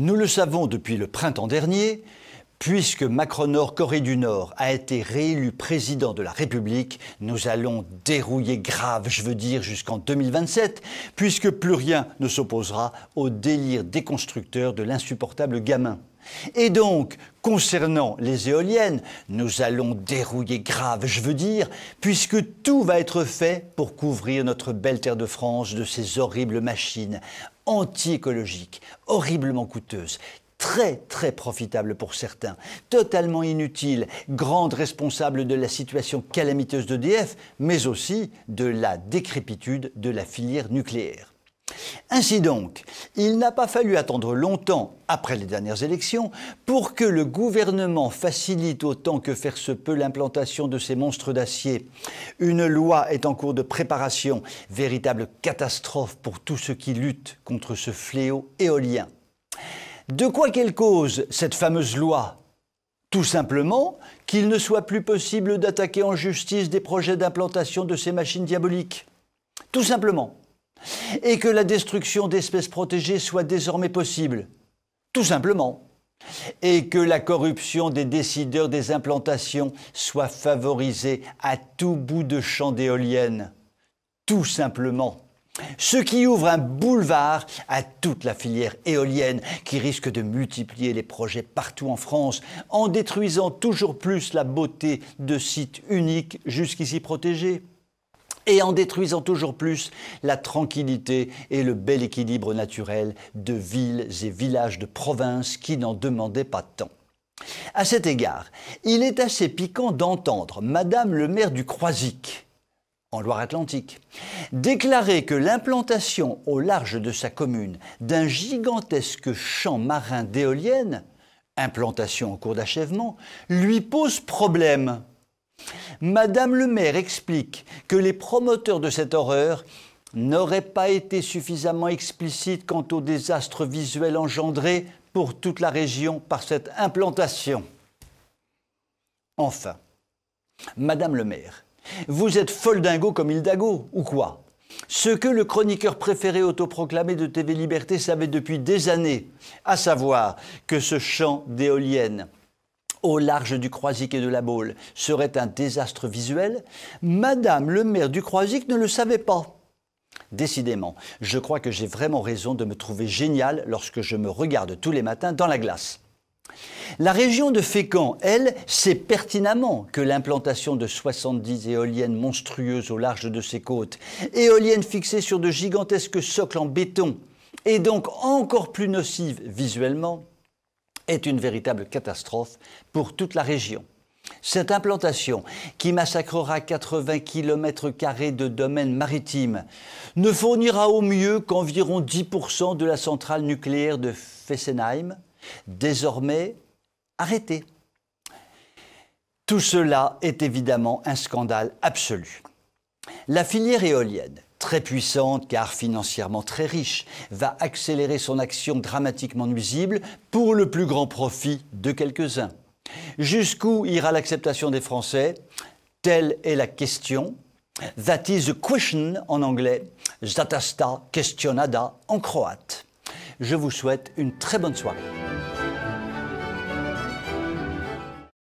Nous le savons depuis le printemps dernier, puisque Nord Corée du Nord a été réélu président de la République, nous allons dérouiller grave, je veux dire, jusqu'en 2027, puisque plus rien ne s'opposera au délire déconstructeur de l'insupportable gamin. Et donc, concernant les éoliennes, nous allons dérouiller grave, je veux dire, puisque tout va être fait pour couvrir notre belle terre de France de ces horribles machines anti-écologiques, horriblement coûteuses, très très profitables pour certains, totalement inutiles, grandes responsables de la situation calamiteuse d'EDF, mais aussi de la décrépitude de la filière nucléaire. Ainsi donc, il n'a pas fallu attendre longtemps après les dernières élections pour que le gouvernement facilite autant que faire se peut l'implantation de ces monstres d'acier. Une loi est en cours de préparation, véritable catastrophe pour tous ceux qui luttent contre ce fléau éolien. De quoi qu'elle cause cette fameuse loi tout simplement qu'il ne soit plus possible d'attaquer en justice des projets d'implantation de ces machines diaboliques. Tout simplement et que la destruction d'espèces protégées soit désormais possible. Tout simplement. Et que la corruption des décideurs des implantations soit favorisée à tout bout de champ d'éoliennes. Tout simplement. Ce qui ouvre un boulevard à toute la filière éolienne qui risque de multiplier les projets partout en France en détruisant toujours plus la beauté de sites uniques jusqu'ici protégés et en détruisant toujours plus la tranquillité et le bel équilibre naturel de villes et villages de province qui n'en demandaient pas tant. À cet égard, il est assez piquant d'entendre Madame le maire du Croisic, en Loire-Atlantique, déclarer que l'implantation au large de sa commune d'un gigantesque champ marin d'éoliennes, implantation en cours d'achèvement, lui pose problème. Madame le maire explique que les promoteurs de cette horreur n'auraient pas été suffisamment explicites quant au désastre visuel engendré pour toute la région par cette implantation. Enfin, Madame le maire, vous êtes folle dingo comme Hildago, ou quoi Ce que le chroniqueur préféré autoproclamé de TV Liberté savait depuis des années, à savoir que ce champ d'éoliennes au large du Croisic et de la Baule serait un désastre visuel, Madame le maire du Croisic ne le savait pas. Décidément, je crois que j'ai vraiment raison de me trouver génial lorsque je me regarde tous les matins dans la glace. La région de Fécamp, elle, sait pertinemment que l'implantation de 70 éoliennes monstrueuses au large de ses côtes, éoliennes fixées sur de gigantesques socles en béton, est donc encore plus nocive visuellement, est une véritable catastrophe pour toute la région. Cette implantation, qui massacrera 80 km de domaine maritime, ne fournira au mieux qu'environ 10% de la centrale nucléaire de Fessenheim, désormais arrêtée. Tout cela est évidemment un scandale absolu. La filière éolienne, très puissante car financièrement très riche, va accélérer son action dramatiquement nuisible pour le plus grand profit de quelques-uns. Jusqu'où ira l'acceptation des Français Telle est la question. That is the question en anglais, zatasta questionada en croate. Je vous souhaite une très bonne soirée.